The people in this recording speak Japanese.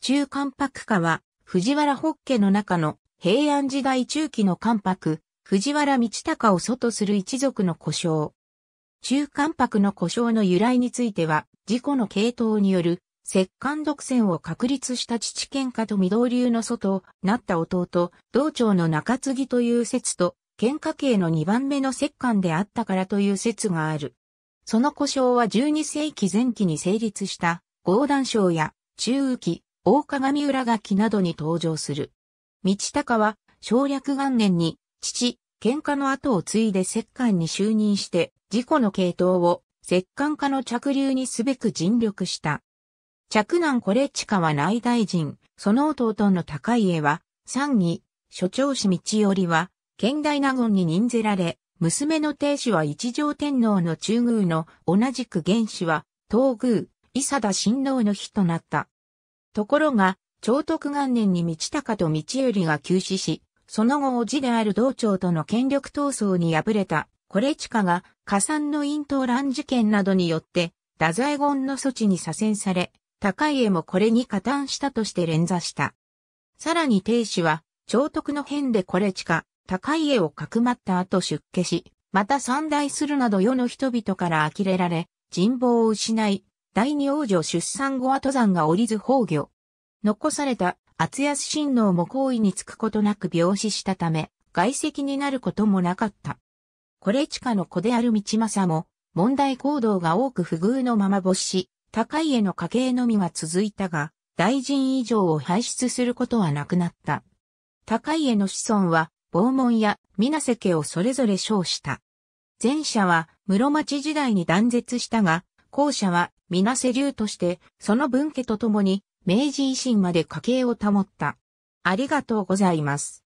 中関白化は、藤原北家の中の平安時代中期の関白、藤原道隆を祖とする一族の故障。中関白の故障の由来については、事故の系統による、摂関独占を確立した父喧嘩と御堂流の祖となった弟、道長の中継ぎという説と、喧嘩系の2番目の摂関であったからという説がある。その故障は12世紀前期に成立した、合談省や中右期、大鏡裏垣などに登場する。道隆は、省略元年に、父、喧嘩の後を継いで摂関に就任して、自己の系統を、摂関家の着流にすべく尽力した。着南コレチカは内大臣、その弟の高家は、三義、所長氏道頼は、県大納言に任ぜられ、娘の亭主は一条天皇の中宮の同じく元氏は、東宮、伊佐田親王の日となった。ところが、長徳元年に道高と道頼が急死し、その後、叔父である道長との権力闘争に敗れた、これ近が、加算の陰頭乱事件などによって、太宰言の措置に左遷され、高家もこれに加担したとして連座した。さらに亭主は、長徳の変でこれ近、高家をかくまった後出家し、また三代するなど世の人々から呆れられ、人望を失い、第二王女出産後は登山が降りず崩御。残された厚安親王も行為につくことなく病死したため、外籍になることもなかった。これ地下の子である道政も、問題行動が多く不遇のまま没し、高家の家系のみは続いたが、大臣以上を輩出することはなくなった。高家の子孫は、傍門や水瀬家をそれぞれ称した。前者は室町時代に断絶したが、後者はみなせ流として、その分家とともに、明治維新まで家計を保った。ありがとうございます。